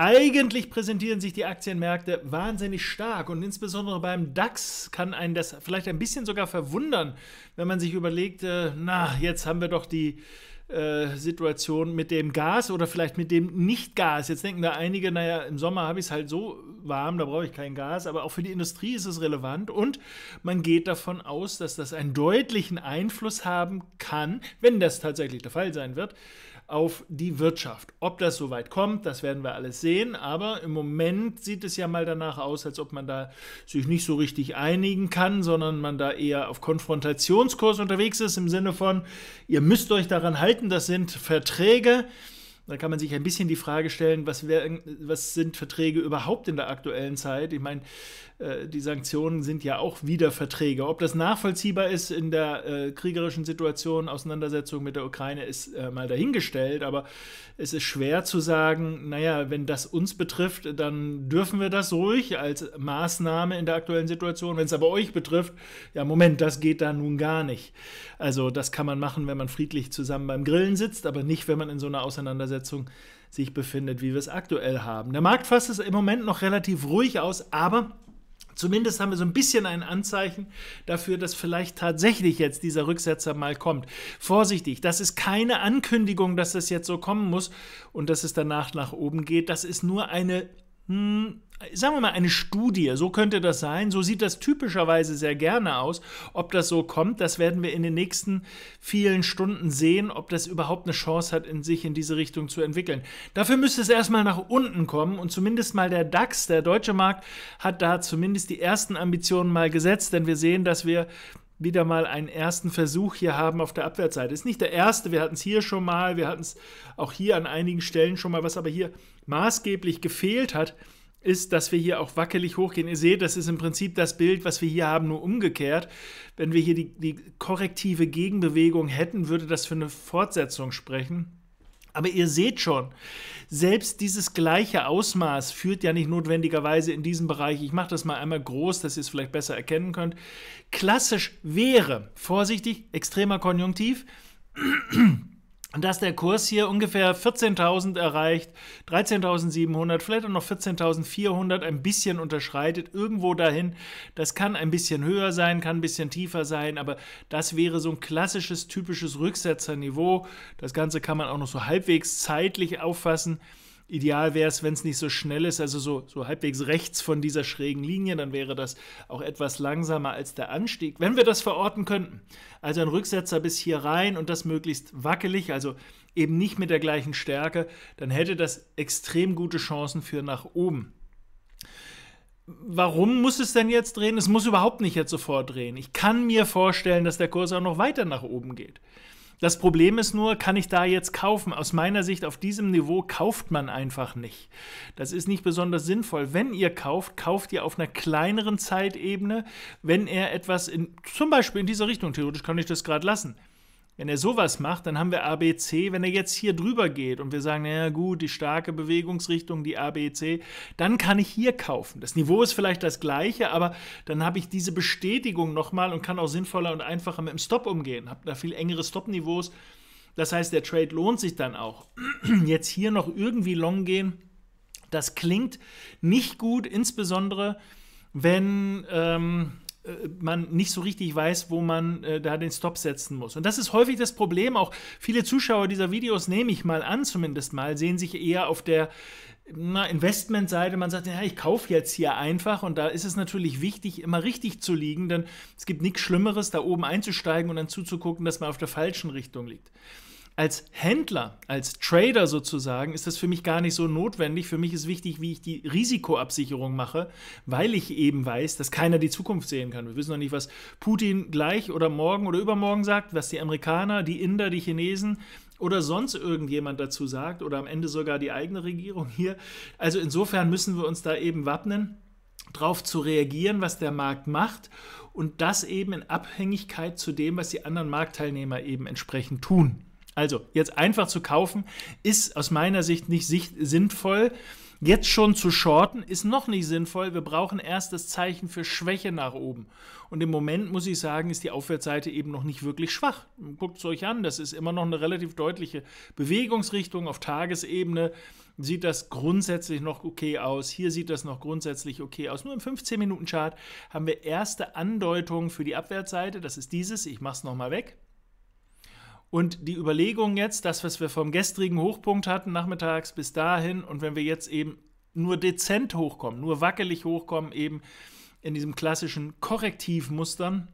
Eigentlich präsentieren sich die Aktienmärkte wahnsinnig stark und insbesondere beim DAX kann einen das vielleicht ein bisschen sogar verwundern, wenn man sich überlegt, äh, na, jetzt haben wir doch die äh, Situation mit dem Gas oder vielleicht mit dem Nicht-Gas. Jetzt denken da einige, naja, im Sommer habe ich es halt so warm, da brauche ich kein Gas, aber auch für die Industrie ist es relevant und man geht davon aus, dass das einen deutlichen Einfluss haben kann, wenn das tatsächlich der Fall sein wird, auf die Wirtschaft. Ob das so weit kommt, das werden wir alles sehen, aber im Moment sieht es ja mal danach aus, als ob man da sich nicht so richtig einigen kann, sondern man da eher auf Konfrontationskurs unterwegs ist im Sinne von, ihr müsst euch daran halten, das sind Verträge. Da kann man sich ein bisschen die Frage stellen, was, wär, was sind Verträge überhaupt in der aktuellen Zeit? Ich meine, äh, die Sanktionen sind ja auch wieder Verträge. Ob das nachvollziehbar ist in der äh, kriegerischen Situation, Auseinandersetzung mit der Ukraine, ist äh, mal dahingestellt. Aber es ist schwer zu sagen, naja, wenn das uns betrifft, dann dürfen wir das ruhig als Maßnahme in der aktuellen Situation. Wenn es aber euch betrifft, ja, Moment, das geht da nun gar nicht. Also, das kann man machen, wenn man friedlich zusammen beim Grillen sitzt, aber nicht, wenn man in so einer Auseinandersetzung Preissetzung sich befindet, wie wir es aktuell haben. Der Markt fasst es im Moment noch relativ ruhig aus, aber Zumindest haben wir so ein bisschen ein Anzeichen dafür, dass vielleicht tatsächlich jetzt dieser Rücksetzer mal kommt. Vorsichtig, das ist keine Ankündigung, dass das jetzt so kommen muss und dass es danach nach oben geht. Das ist nur eine hm, sagen wir mal, eine Studie, so könnte das sein, so sieht das typischerweise sehr gerne aus. Ob das so kommt, das werden wir in den nächsten vielen Stunden sehen, ob das überhaupt eine Chance hat, in sich in diese Richtung zu entwickeln. Dafür müsste es erstmal nach unten kommen und zumindest mal der DAX, der deutsche Markt, hat da zumindest die ersten Ambitionen mal gesetzt, denn wir sehen, dass wir wieder mal einen ersten Versuch hier haben auf der Abwärtsseite. Ist nicht der erste, wir hatten es hier schon mal, wir hatten es auch hier an einigen Stellen schon mal, was aber hier maßgeblich gefehlt hat, ist, dass wir hier auch wackelig hochgehen. Ihr seht, das ist im Prinzip das Bild, was wir hier haben, nur umgekehrt. Wenn wir hier die, die korrektive Gegenbewegung hätten, würde das für eine Fortsetzung sprechen. Aber ihr seht schon, selbst dieses gleiche Ausmaß führt ja nicht notwendigerweise in diesem Bereich, ich mache das mal einmal groß, dass ihr es vielleicht besser erkennen könnt, klassisch wäre, vorsichtig, extremer Konjunktiv, dass der Kurs hier ungefähr 14.000 erreicht, 13.700, vielleicht auch noch 14.400, ein bisschen unterschreitet, irgendwo dahin. Das kann ein bisschen höher sein, kann ein bisschen tiefer sein, aber das wäre so ein klassisches, typisches Rücksetzerniveau. Das Ganze kann man auch noch so halbwegs zeitlich auffassen. Ideal wäre es, wenn es nicht so schnell ist, also so, so halbwegs rechts von dieser schrägen Linie, dann wäre das auch etwas langsamer als der Anstieg, wenn wir das verorten könnten. Also ein Rücksetzer bis hier rein und das möglichst wackelig, also eben nicht mit der gleichen Stärke, dann hätte das extrem gute Chancen für nach oben. Warum muss es denn jetzt drehen? Es muss überhaupt nicht jetzt sofort drehen. Ich kann mir vorstellen, dass der Kurs auch noch weiter nach oben geht. Das Problem ist nur, kann ich da jetzt kaufen? Aus meiner Sicht, auf diesem Niveau kauft man einfach nicht. Das ist nicht besonders sinnvoll. Wenn ihr kauft, kauft ihr auf einer kleineren Zeitebene, wenn er etwas in, zum Beispiel in dieser Richtung, theoretisch kann ich das gerade lassen. Wenn er sowas macht, dann haben wir ABC. Wenn er jetzt hier drüber geht und wir sagen, naja gut, die starke Bewegungsrichtung, die ABC, dann kann ich hier kaufen. Das Niveau ist vielleicht das gleiche, aber dann habe ich diese Bestätigung nochmal und kann auch sinnvoller und einfacher mit dem Stop umgehen. Habe da viel engere Stop-Niveaus. Das heißt, der Trade lohnt sich dann auch. Jetzt hier noch irgendwie long gehen, das klingt nicht gut, insbesondere wenn... Ähm, äh, man nicht so richtig weiß, wo man äh, da den Stop setzen muss. Und das ist häufig das Problem. Auch viele Zuschauer dieser Videos, nehme ich mal an, zumindest mal, sehen sich eher auf der na, Investmentseite. Man sagt, ja, ich kaufe jetzt hier einfach. Und da ist es natürlich wichtig, immer richtig zu liegen, denn es gibt nichts Schlimmeres, da oben einzusteigen und dann zuzugucken, dass man auf der falschen Richtung liegt als Händler, als Trader sozusagen, ist das für mich gar nicht so notwendig. Für mich ist wichtig, wie ich die Risikoabsicherung mache, weil ich eben weiß, dass keiner die Zukunft sehen kann. Wir wissen noch nicht, was Putin gleich oder morgen oder übermorgen sagt, was die Amerikaner, die Inder, die Chinesen, oder sonst irgendjemand dazu sagt oder am Ende sogar die eigene Regierung hier. Also insofern müssen wir uns da eben wappnen, darauf zu reagieren, was der Markt macht und das eben in Abhängigkeit zu dem, was die anderen Marktteilnehmer eben entsprechend tun. Also, jetzt einfach zu kaufen, ist aus meiner Sicht nicht sinnvoll. Jetzt schon zu shorten ist noch nicht sinnvoll. Wir brauchen erst das Zeichen für Schwäche nach oben. Und im Moment muss ich sagen, ist die Aufwärtsseite eben noch nicht wirklich schwach. Guckt es euch an, das ist immer noch eine relativ deutliche Bewegungsrichtung auf Tagesebene. Sieht das grundsätzlich noch okay aus? Hier sieht das noch grundsätzlich okay aus. Nur im 15-Minuten-Chart haben wir erste Andeutungen für die Abwärtsseite. Das ist dieses. Ich mache es nochmal weg. Und die Überlegung jetzt, das, was wir vom gestrigen Hochpunkt hatten, nachmittags bis dahin, und wenn wir jetzt eben nur dezent hochkommen, nur wackelig hochkommen, eben in diesem klassischen Korrektivmustern,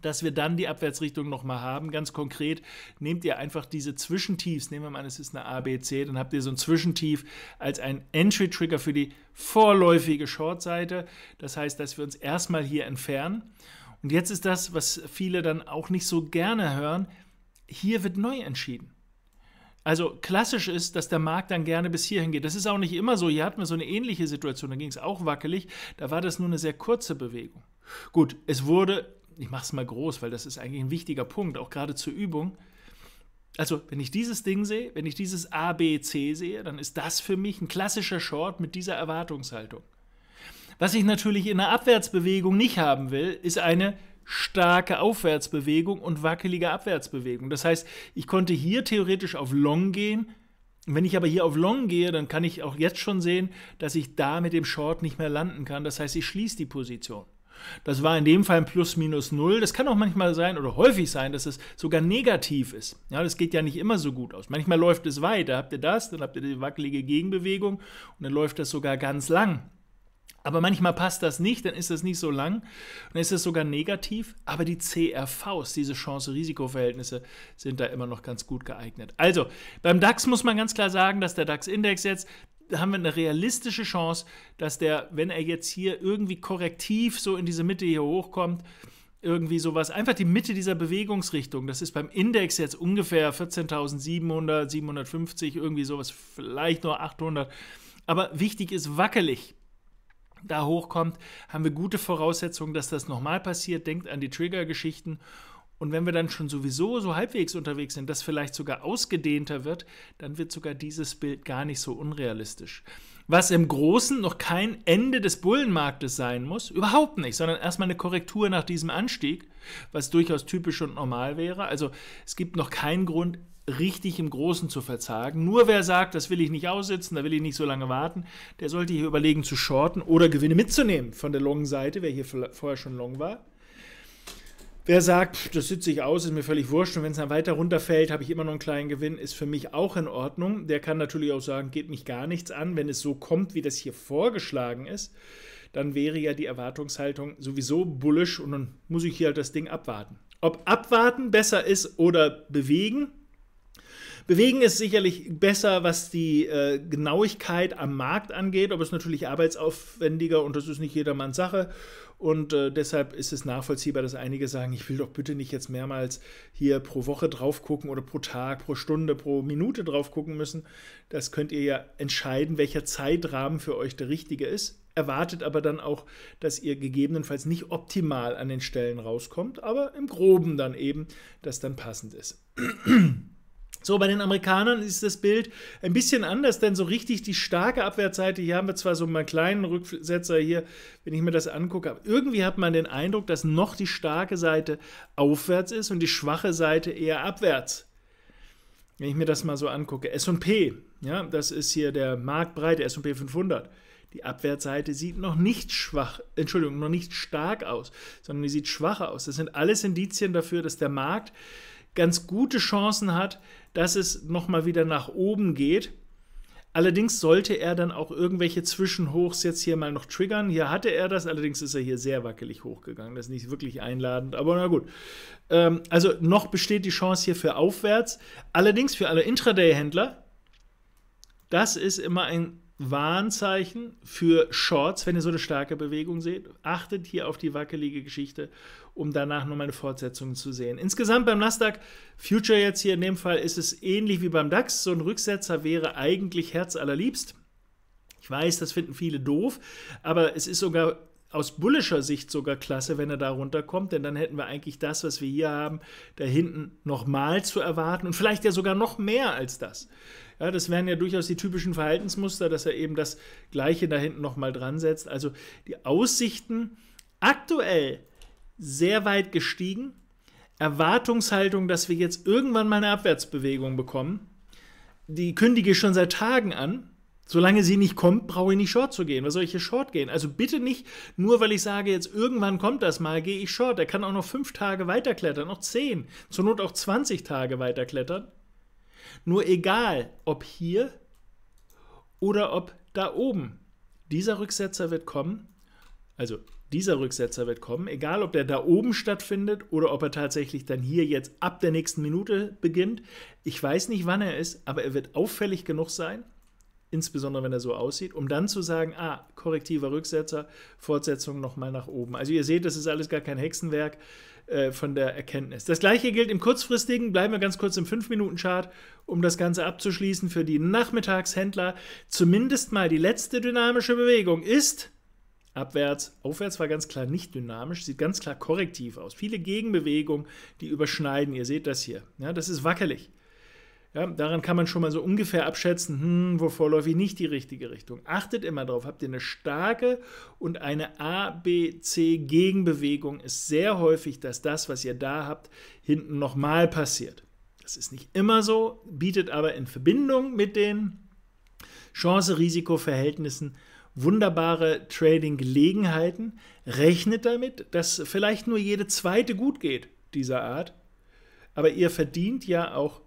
dass wir dann die Abwärtsrichtung nochmal haben. Ganz konkret nehmt ihr einfach diese Zwischentiefs, nehmen wir mal an, es ist eine ABC, dann habt ihr so ein Zwischentief als ein Entry-Trigger für die vorläufige Short-Seite. Das heißt, dass wir uns erstmal hier entfernen. Und jetzt ist das, was viele dann auch nicht so gerne hören, hier wird neu entschieden. Also klassisch ist, dass der Markt dann gerne bis hierhin geht. Das ist auch nicht immer so. Hier hatten wir so eine ähnliche Situation, da ging es auch wackelig. Da war das nur eine sehr kurze Bewegung. Gut, es wurde, ich mache es mal groß, weil das ist eigentlich ein wichtiger Punkt, auch gerade zur Übung. Also, wenn ich dieses Ding sehe, wenn ich dieses A, B, C sehe, dann ist das für mich ein klassischer Short mit dieser Erwartungshaltung. Was ich natürlich in einer Abwärtsbewegung nicht haben will, ist eine starke Aufwärtsbewegung und wackelige Abwärtsbewegung. Das heißt, ich konnte hier theoretisch auf Long gehen. Wenn ich aber hier auf Long gehe, dann kann ich auch jetzt schon sehen, dass ich da mit dem Short nicht mehr landen kann. Das heißt, ich schließe die Position. Das war in dem Fall ein Plus minus Null. Das kann auch manchmal sein oder häufig sein, dass es sogar negativ ist. Ja, das geht ja nicht immer so gut aus. Manchmal läuft es weiter. Habt ihr das, dann habt ihr die wackelige Gegenbewegung und dann läuft das sogar ganz lang. Aber manchmal passt das nicht, dann ist das nicht so lang, dann ist das sogar negativ. Aber die CRVs, diese Chance-Risiko-Verhältnisse, sind da immer noch ganz gut geeignet. Also beim DAX muss man ganz klar sagen, dass der DAX-Index jetzt da haben wir eine realistische Chance, dass der, wenn er jetzt hier irgendwie korrektiv so in diese Mitte hier hochkommt, irgendwie sowas, einfach die Mitte dieser Bewegungsrichtung, das ist beim Index jetzt ungefähr 14.700, 750, irgendwie sowas, vielleicht nur 800. Aber wichtig ist wackelig da hochkommt, haben wir gute Voraussetzungen, dass das nochmal passiert. Denkt an die Trigger-Geschichten. Und wenn wir dann schon sowieso so halbwegs unterwegs sind, dass vielleicht sogar ausgedehnter wird, dann wird sogar dieses Bild gar nicht so unrealistisch. Was im Großen noch kein Ende des Bullenmarktes sein muss, überhaupt nicht, sondern erstmal eine Korrektur nach diesem Anstieg, was durchaus typisch und normal wäre. Also es gibt noch keinen Grund, richtig im Großen zu verzagen. Nur wer sagt, das will ich nicht aussitzen, da will ich nicht so lange warten, der sollte hier überlegen zu shorten oder Gewinne mitzunehmen von der longen Seite, wer hier vorher schon long war. Wer sagt, das sitze ich aus, ist mir völlig wurscht und wenn es dann weiter runterfällt, habe ich immer noch einen kleinen Gewinn, ist für mich auch in Ordnung. Der kann natürlich auch sagen, geht mich gar nichts an, wenn es so kommt, wie das hier vorgeschlagen ist. Dann wäre ja die Erwartungshaltung sowieso bullisch und dann muss ich hier halt das Ding abwarten. Ob abwarten besser ist oder bewegen, Bewegen ist sicherlich besser, was die äh, Genauigkeit am Markt angeht, aber es ist natürlich arbeitsaufwendiger und das ist nicht jedermanns Sache. Und äh, deshalb ist es nachvollziehbar, dass einige sagen, ich will doch bitte nicht jetzt mehrmals hier pro Woche drauf gucken oder pro Tag, pro Stunde, pro Minute drauf gucken müssen. Das könnt ihr ja entscheiden, welcher Zeitrahmen für euch der richtige ist. Erwartet aber dann auch, dass ihr gegebenenfalls nicht optimal an den Stellen rauskommt, aber im groben dann eben, dass dann passend ist. So, bei den Amerikanern ist das Bild ein bisschen anders, denn so richtig die starke Abwärtsseite, hier haben wir zwar so einen kleinen Rücksetzer hier, wenn ich mir das angucke, aber irgendwie hat man den Eindruck, dass noch die starke Seite aufwärts ist und die schwache Seite eher abwärts. Wenn ich mir das mal so angucke, S&P, ja, das ist hier der marktbreite S&P 500. Die Abwärtsseite sieht noch nicht schwach, Entschuldigung, noch nicht stark aus, sondern die sieht schwach aus. Das sind alles Indizien dafür, dass der Markt ganz gute Chancen hat, dass es nochmal wieder nach oben geht. Allerdings sollte er dann auch irgendwelche Zwischenhochs jetzt hier mal noch triggern. Hier hatte er das, allerdings ist er hier sehr wackelig hochgegangen. Das ist nicht wirklich einladend, aber na gut. Ähm, also noch besteht die Chance hier für aufwärts. Allerdings für alle Intraday-Händler, das ist immer ein Warnzeichen für Shorts, wenn ihr so eine starke Bewegung seht. Achtet hier auf die wackelige Geschichte, um danach nochmal eine Fortsetzung zu sehen. Insgesamt beim Nasdaq Future jetzt hier in dem Fall ist es ähnlich wie beim DAX. So ein Rücksetzer wäre eigentlich herzallerliebst. Ich weiß, das finden viele doof, aber es ist sogar aus bullischer Sicht sogar klasse, wenn er da runterkommt, denn dann hätten wir eigentlich das, was wir hier haben, da hinten nochmal zu erwarten und vielleicht ja sogar noch mehr als das. Ja, das wären ja durchaus die typischen Verhaltensmuster, dass er eben das Gleiche da hinten nochmal dran setzt. Also die Aussichten aktuell sehr weit gestiegen. Erwartungshaltung, dass wir jetzt irgendwann mal eine Abwärtsbewegung bekommen. Die kündige ich schon seit Tagen an. Solange sie nicht kommt, brauche ich nicht short zu gehen. Was soll ich hier short gehen? Also bitte nicht, nur weil ich sage, jetzt irgendwann kommt das mal, gehe ich short. Er kann auch noch fünf Tage weiterklettern, noch zehn, zur Not auch 20 Tage weiterklettern. Nur egal, ob hier oder ob da oben. Dieser Rücksetzer wird kommen, also dieser Rücksetzer wird kommen, egal ob der da oben stattfindet oder ob er tatsächlich dann hier jetzt ab der nächsten Minute beginnt. Ich weiß nicht, wann er ist, aber er wird auffällig genug sein, insbesondere wenn er so aussieht, um dann zu sagen, ah, korrektiver Rücksetzer, Fortsetzung nochmal nach oben. Also ihr seht, das ist alles gar kein Hexenwerk. Äh, von der Erkenntnis. Das gleiche gilt im kurzfristigen, bleiben wir ganz kurz im 5-Minuten-Chart, um das Ganze abzuschließen für die Nachmittagshändler. Zumindest mal die letzte dynamische Bewegung ist abwärts. Aufwärts war ganz klar nicht dynamisch, sieht ganz klar korrektiv aus. Viele Gegenbewegungen, die überschneiden. Ihr seht das hier. Ja, das ist wackelig. Ja, daran kann man schon mal so ungefähr abschätzen, hm, wo vorläufig nicht die richtige Richtung. Achtet immer darauf, habt ihr eine starke und eine abc Gegenbewegung, ist sehr häufig, dass das, was ihr da habt, hinten nochmal passiert. Das ist nicht immer so, bietet aber in Verbindung mit den Chance-Risiko-Verhältnissen wunderbare Trading-Gelegenheiten. Rechnet damit, dass vielleicht nur jede zweite gut geht dieser Art. Aber ihr verdient ja auch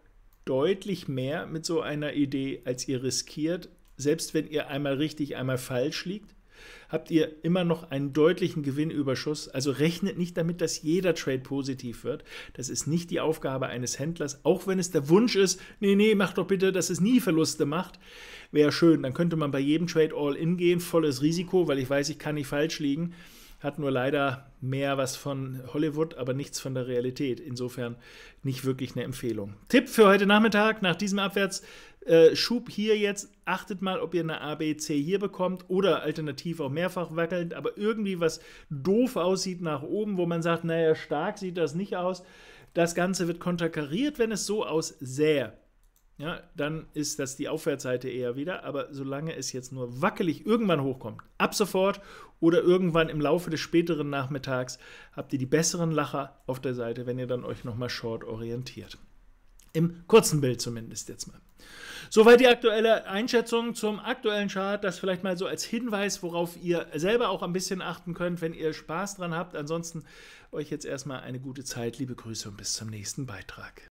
deutlich mehr mit so einer Idee, als ihr riskiert. Selbst wenn ihr einmal richtig, einmal falsch liegt, habt ihr immer noch einen deutlichen Gewinnüberschuss. Also rechnet nicht damit, dass jeder Trade positiv wird. Das ist nicht die Aufgabe eines Händlers, auch wenn es der Wunsch ist, nee, nee, macht doch bitte, dass es nie Verluste macht. Wäre schön, dann könnte man bei jedem Trade all in gehen, volles Risiko, weil ich weiß, ich kann nicht falsch liegen hat nur leider mehr was von Hollywood, aber nichts von der Realität. Insofern nicht wirklich eine Empfehlung. Tipp für heute Nachmittag nach diesem Abwärtsschub äh, hier jetzt. Achtet mal, ob ihr eine ABC hier bekommt oder alternativ auch mehrfach wackelnd, aber irgendwie was doof aussieht nach oben, wo man sagt, naja, stark sieht das nicht aus. Das Ganze wird konterkariert, wenn es so aussähe ja, dann ist das die Aufwärtsseite eher wieder. Aber solange es jetzt nur wackelig irgendwann hochkommt, ab sofort oder irgendwann im Laufe des späteren Nachmittags, habt ihr die besseren Lacher auf der Seite, wenn ihr dann euch nochmal short orientiert. Im kurzen Bild zumindest jetzt mal. Soweit die aktuelle Einschätzung zum aktuellen Chart. Das vielleicht mal so als Hinweis, worauf ihr selber auch ein bisschen achten könnt, wenn ihr Spaß dran habt. Ansonsten euch jetzt erstmal eine gute Zeit. Liebe Grüße und bis zum nächsten Beitrag.